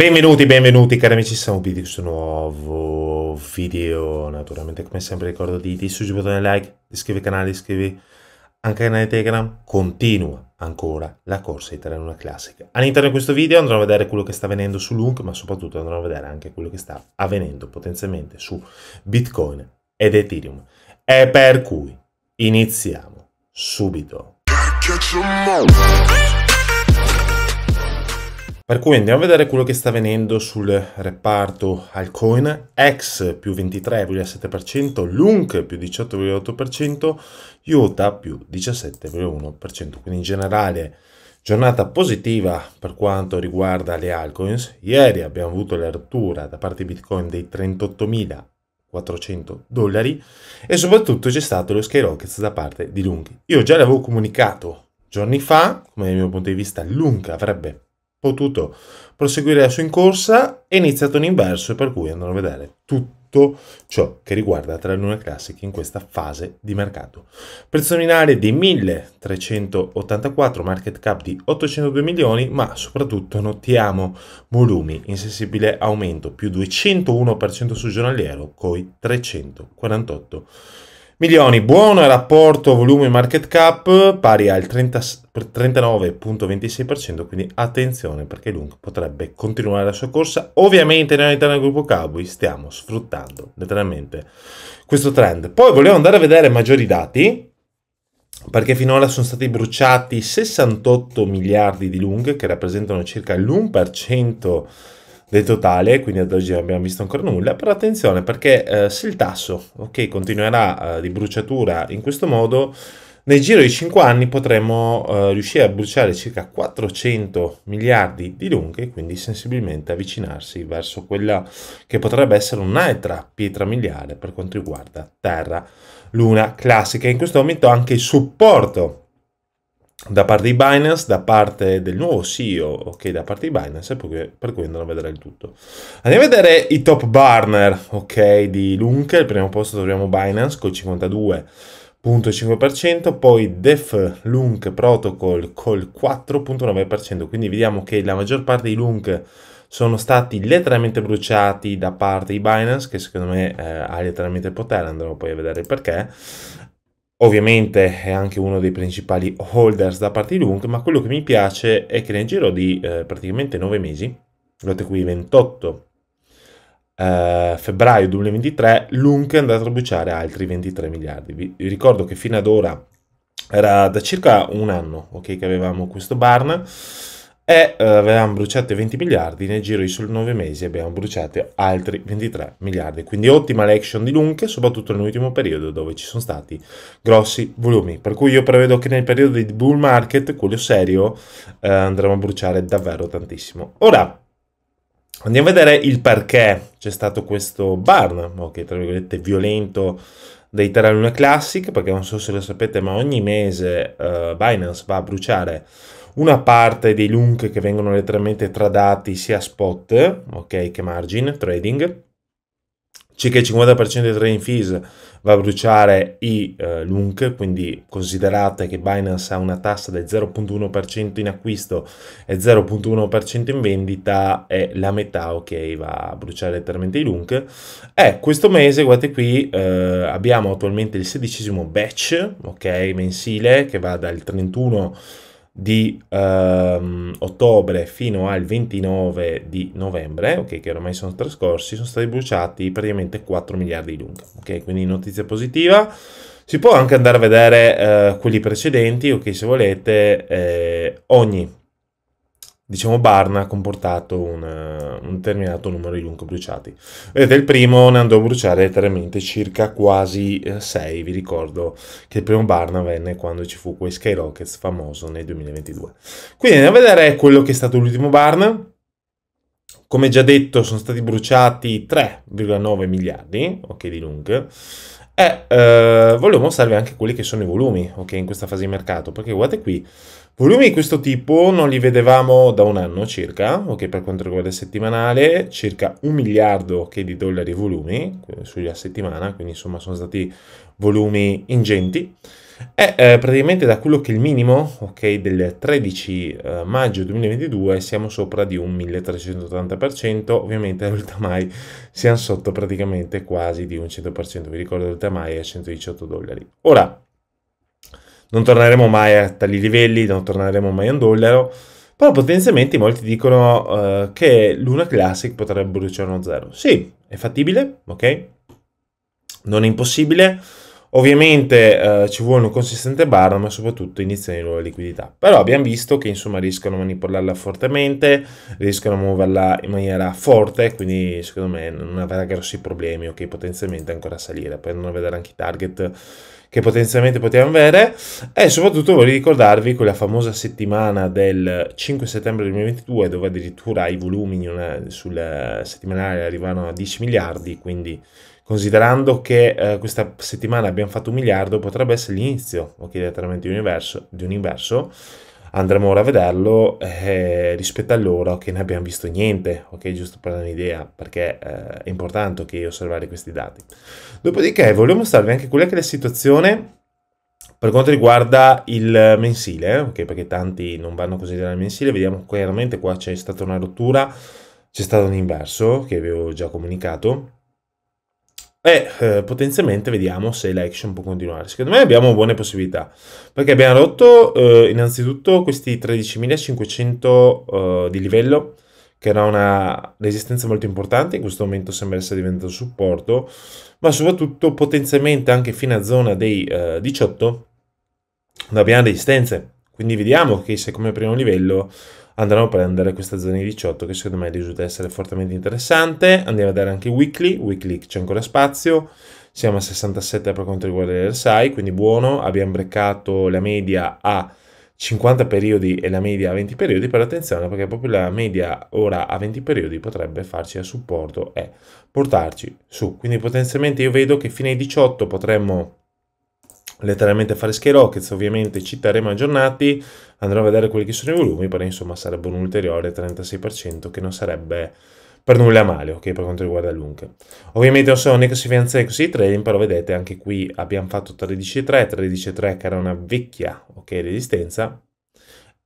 Benvenuti, benvenuti cari amici, siamo qui di questo nuovo video, naturalmente come sempre ricordo di, di il bottone like, iscrivi al canale, iscrivi anche al canale Telegram, continua ancora la corsa italiana classica. All'interno di questo video andrò a vedere quello che sta avvenendo su Lunk, ma soprattutto andrò a vedere anche quello che sta avvenendo potenzialmente su Bitcoin ed Ethereum. E per cui iniziamo subito. Per cui andiamo a vedere quello che sta avvenendo sul reparto altcoin, X più 23,7%, LUNC più 18,8%, IOTA più 17,1%, quindi in generale giornata positiva per quanto riguarda le altcoins. Ieri abbiamo avuto la rottura da parte di Bitcoin dei 38.000 400 dollari e soprattutto c'è stato lo Skyrockets da parte di Lung. Io già l'avevo comunicato giorni fa, come dal mio punto di vista Lung avrebbe potuto proseguire la sua incorsa è iniziato un inverso e per cui andrò a vedere tutto ciò che riguarda tre lune classiche in questa fase di mercato. Prezzo nominale di 1384, market cap di 802 milioni, ma soprattutto notiamo volumi in sensibile aumento più 201% sul giornaliero coi 348 milioni milioni. Buono rapporto volume market cap pari al 39.26%, quindi attenzione perché Lung potrebbe continuare la sua corsa. Ovviamente noi all'interno del gruppo Cowboy stiamo sfruttando letteralmente questo trend. Poi volevo andare a vedere maggiori dati perché finora sono stati bruciati 68 miliardi di Lung che rappresentano circa l'1% del totale, quindi ad oggi non abbiamo visto ancora nulla, però attenzione perché eh, se il tasso okay, continuerà eh, di bruciatura in questo modo, nel giro di 5 anni potremo eh, riuscire a bruciare circa 400 miliardi di lunghe, quindi sensibilmente avvicinarsi verso quella che potrebbe essere un'altra pietra miliare per quanto riguarda Terra, Luna classica. In questo momento anche il supporto da parte di Binance, da parte del nuovo CEO, ok, da parte di Binance, per, cui andrò a vedere il tutto. Andiamo a vedere i top burner, ok, di Lunk, al primo posto troviamo Binance con 52,5%, poi Def Lunk Protocol col 4,9%, quindi vediamo che la maggior parte di Lunk sono stati letteralmente bruciati da parte di Binance, che secondo me eh, ha letteralmente il potere, andremo poi a vedere il perché. Ovviamente è anche uno dei principali holders da parte di Lunk, ma quello che mi piace è che nel giro di eh, praticamente 9 mesi, guardate qui 28 eh, febbraio 2023, Lunk è andato a bruciare altri 23 miliardi. Vi ricordo che fino ad ora era da circa un anno okay, che avevamo questo barn e eh, avevamo bruciato 20 miliardi, nel giro di soli 9 mesi abbiamo bruciato altri 23 miliardi. Quindi ottima l'action di Lunk, soprattutto nell'ultimo periodo dove ci sono stati grossi volumi. Per cui io prevedo che nel periodo di bull market, quello serio, eh, andremo a bruciare davvero tantissimo. Ora, andiamo a vedere il perché c'è stato questo burn, ok, tra virgolette, violento dei Terra Luna Classic, perché non so se lo sapete, ma ogni mese eh, Binance va a bruciare una parte dei lunk che vengono letteralmente tradati sia spot, ok, che margin trading. Circa il 50% dei trading fees va a bruciare i eh, lunk, quindi considerate che Binance ha una tassa del 0.1% in acquisto e 0.1% in vendita e la metà ok va a bruciare letteralmente i lunk. E questo mese, guardate qui, eh, abbiamo attualmente il sedicesimo batch ok mensile che va dal 31 di ehm, ottobre fino al 29 di novembre, okay, che ormai sono trascorsi, sono stati bruciati praticamente 4 miliardi di lunga. Okay, quindi notizia positiva. Si può anche andare a vedere eh, quelli precedenti, ok, se volete, eh, ogni diciamo, Barna ha comportato un, eh, un, determinato numero di lunghi bruciati. Vedete, il primo ne andò a bruciare letteralmente circa quasi 6. Eh, Vi ricordo che il primo Barna venne quando ci fu quel Skyrockets famoso nel 2022. Quindi andiamo a vedere quello che è stato l'ultimo Barna. Come già detto, sono stati bruciati 3,9 miliardi ok, di lung. E eh, volevo mostrarvi anche quelli che sono i volumi ok, in questa fase di mercato, perché guardate qui, Volumi di questo tipo non li vedevamo da un anno circa, ok, per quanto riguarda il settimanale, circa un miliardo okay, di dollari volumi eh, sulla settimana, quindi insomma sono stati volumi ingenti. E eh, praticamente da quello che è il minimo, ok, del 13 eh, maggio 2022 siamo sopra di un 1380%, ovviamente l'ultamai siamo sotto praticamente quasi di un 100%, vi ricordo l'ultamai è 118 dollari. Ora, non torneremo mai a tali livelli, non torneremo mai a un dollaro, però potenzialmente molti dicono uh, che l'una classic potrebbe bruciare uno zero. Sì, è fattibile, ok? Non è impossibile. Ovviamente uh, ci vuole un consistente bar, ma soprattutto iniziano di nuove liquidità. Però abbiamo visto che insomma riescono a manipolarla fortemente, riescono a muoverla in maniera forte, quindi secondo me non avrà grossi problemi, ok? Potenzialmente ancora a salire, andranno a vedere anche i target che potenzialmente potevamo avere e soprattutto voglio ricordarvi quella famosa settimana del 5 settembre 2022 dove addirittura i volumi sul settimanale arrivano a 10 miliardi, quindi considerando che eh, questa settimana abbiamo fatto un miliardo potrebbe essere l'inizio, ok, di un universo, di un inverso andremo ora a vederlo eh, rispetto loro che ne abbiamo visto niente, ok? Giusto per dare un'idea, perché eh, è importante ok, osservare questi dati. Dopodiché volevo mostrarvi anche quella che è la situazione per quanto riguarda il mensile, eh, ok? Perché tanti non vanno così considerare il mensile, vediamo chiaramente qua c'è stata una rottura, c'è stato un inverso che vi avevo già comunicato e eh, potenzialmente vediamo se l'action può continuare. Secondo me abbiamo buone possibilità, perché abbiamo rotto eh, innanzitutto questi 13.500 eh, di livello, che era una resistenza molto importante, in questo momento sembra essere diventato supporto, ma soprattutto potenzialmente anche fino a zona dei 18 eh, abbiamo resistenze, quindi vediamo che se come primo livello andremo a prendere questa zona di 18 che secondo me risulta essere fortemente interessante. Andiamo a vedere anche weekly, weekly c'è ancora spazio, siamo a 67 per quanto riguarda l'RSI, quindi buono, abbiamo breccato la media a 50 periodi e la media a 20 periodi, però attenzione perché proprio la media ora a 20 periodi potrebbe farci a supporto e portarci su. Quindi potenzialmente io vedo che fino ai 18 potremmo letteralmente fare skyrockets, ovviamente ci terremo aggiornati, andrò a vedere quelli che sono i volumi, però insomma sarebbe un ulteriore 36% che non sarebbe per nulla male, ok, per quanto riguarda l'UNC. Ovviamente non sono né classificanze così trading, però vedete anche qui abbiamo fatto 13.3, 13.3 che era una vecchia, ok, resistenza,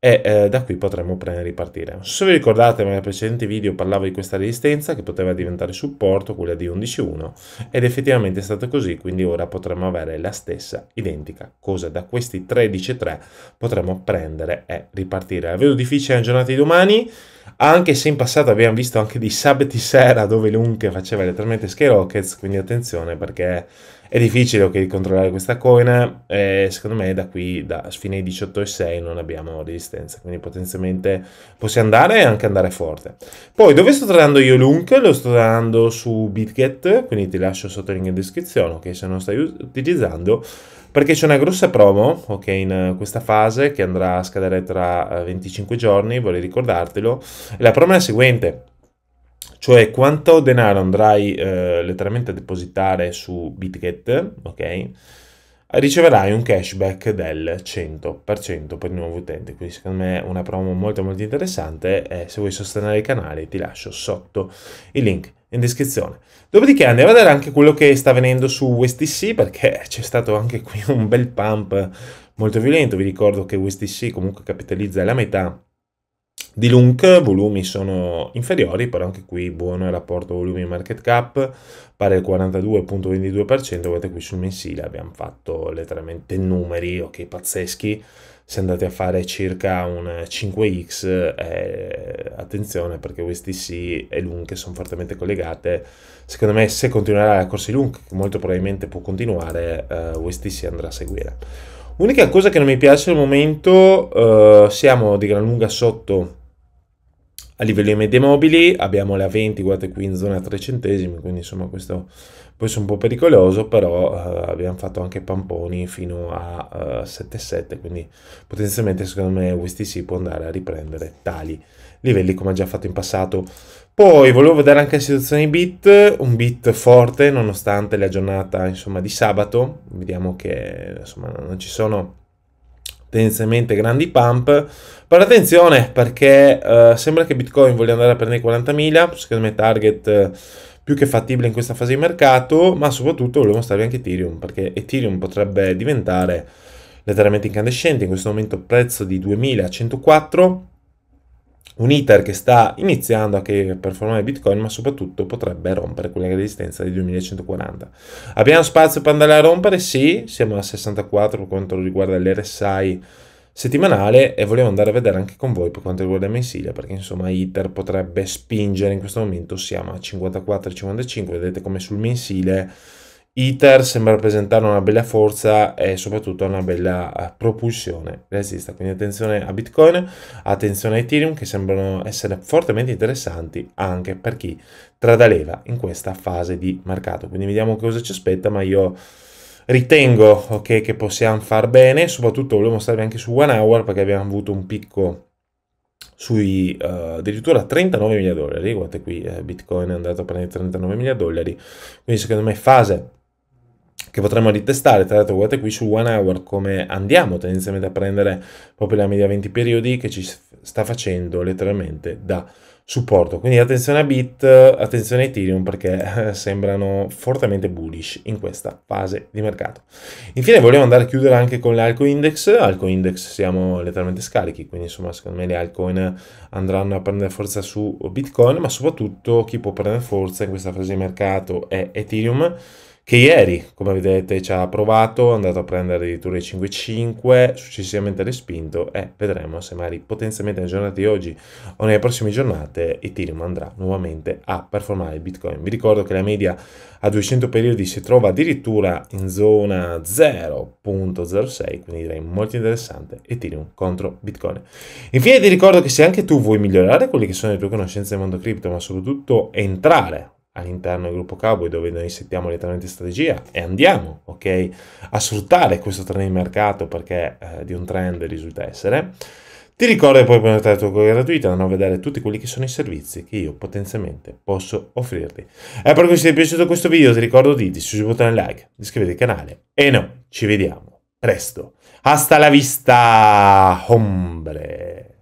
e eh, da qui potremmo prendere e so se vi ricordate, nel precedente video parlavo di questa resistenza che poteva diventare supporto, quella di 11.1, ed effettivamente è stato così, quindi ora potremmo avere la stessa identica cosa. Da questi 13.3 potremmo prendere e ripartire. La vedo difficile la giornata di domani, anche se in passato abbiamo visto anche di sabato sera dove Lunk faceva letteralmente sky rockets, quindi attenzione perché è difficile ok, controllare questa coin, eh, secondo me da qui, da fine 18,6 non abbiamo resistenza, quindi potenzialmente possiamo andare e anche andare forte. Poi dove sto trovando io l'unk? Lo sto trovando su BitGet, quindi ti lascio sotto il link in descrizione, ok, se non lo stai utilizzando, perché c'è una grossa promo, ok, in questa fase che andrà a scadere tra 25 eh, giorni, vorrei ricordartelo, e la promo è la seguente cioè quanto denaro andrai eh, letteralmente a depositare su Bitget, ok? riceverai un cashback del 100% per il nuovo utente, Quindi secondo me è una promo molto molto interessante e se vuoi sostenere il canale ti lascio sotto il link in descrizione. Dopodiché andiamo a vedere anche quello che sta avvenendo su USDC perché c'è stato anche qui un bel pump molto violento. Vi ricordo che USDC comunque capitalizza la metà di Lunk volumi sono inferiori, però anche qui buono il rapporto volumi market cap, pari al 42.22%, guardate qui sul mensile abbiamo fatto letteralmente numeri, ok, pazzeschi, se andate a fare circa un 5x, eh, attenzione perché USDC e Lunk sono fortemente collegate, secondo me se continuerà la corsa di Lunk, molto probabilmente può continuare, eh, USDC andrà a seguire. Unica cosa che non mi piace al momento, eh, siamo di gran lunga sotto a livello di mobili, abbiamo la 20, guardate qui in zona 3 centesimi, quindi insomma questo può essere un po' pericoloso, però eh, abbiamo fatto anche pamponi fino a eh, 7,7, quindi potenzialmente secondo me USTC può andare a riprendere tali livelli come ha già fatto in passato. Poi volevo vedere anche la situazione bit, un bit forte nonostante la giornata insomma, di sabato, vediamo che insomma, non ci sono tendenzialmente grandi pump, però attenzione perché eh, sembra che Bitcoin voglia andare a prendere 40.000, secondo me target eh, più che fattibile in questa fase di mercato, ma soprattutto volevo mostrarvi anche Ethereum, perché Ethereum potrebbe diventare letteralmente incandescente, in questo momento prezzo di 2104, un iter che sta iniziando a performare Bitcoin, ma soprattutto potrebbe rompere quella resistenza di 2140. Abbiamo spazio per andare a rompere? Sì, siamo a 64 per quanto riguarda l'RSI settimanale e volevo andare a vedere anche con voi per quanto riguarda il mensile perché insomma ITER potrebbe spingere in questo momento siamo a 54-55 vedete come sul mensile ITER sembra rappresentare una bella forza e soprattutto una bella eh, propulsione resista, quindi attenzione a Bitcoin, attenzione a Ethereum che sembrano essere fortemente interessanti anche per chi tradaleva in questa fase di mercato. Quindi vediamo cosa ci aspetta, ma io ritengo okay, che possiamo far bene, soprattutto volevo mostrarvi anche su One Hour perché abbiamo avuto un picco sui uh, addirittura 39 mila dollari, guardate qui eh, Bitcoin è andato a prendere 39 mila dollari, quindi secondo me fase che potremmo ritestare, tra l'altro guardate qui su One Hour come andiamo tendenzialmente a prendere proprio la media 20 periodi che ci sta facendo letteralmente da supporto. Quindi attenzione a Bit, attenzione a Ethereum perché eh, sembrano fortemente bullish in questa fase di mercato. Infine volevo andare a chiudere anche con le Alco Index. Alco Index siamo letteralmente scarichi, quindi insomma secondo me le altcoin andranno a prendere forza su Bitcoin, ma soprattutto chi può prendere forza in questa fase di mercato è Ethereum che ieri, come vedete, ci ha provato, è andato a prendere addirittura i 5,5, successivamente ha respinto e vedremo se magari potenzialmente nella giornata di oggi o nelle prossime giornate Ethereum andrà nuovamente a performare il Bitcoin. Vi ricordo che la media a 200 periodi si trova addirittura in zona 0.06, quindi direi molto interessante Ethereum contro Bitcoin. Infine ti ricordo che se anche tu vuoi migliorare quelle che sono le tue conoscenze del mondo cripto, ma soprattutto entrare all'interno del gruppo Cowboy dove noi settiamo letteralmente strategia e andiamo ok, a sfruttare questo trend di mercato perché eh, di un trend risulta essere. Ti ricordo che puoi prenotare la tua cura gratuita andando a vedere tutti quelli che sono i servizi che io potenzialmente posso offrirti. E per questo ti è piaciuto questo video ti ricordo di distruggere il bottone like, iscriverti al canale e noi ci vediamo presto. Hasta la vista, hombre!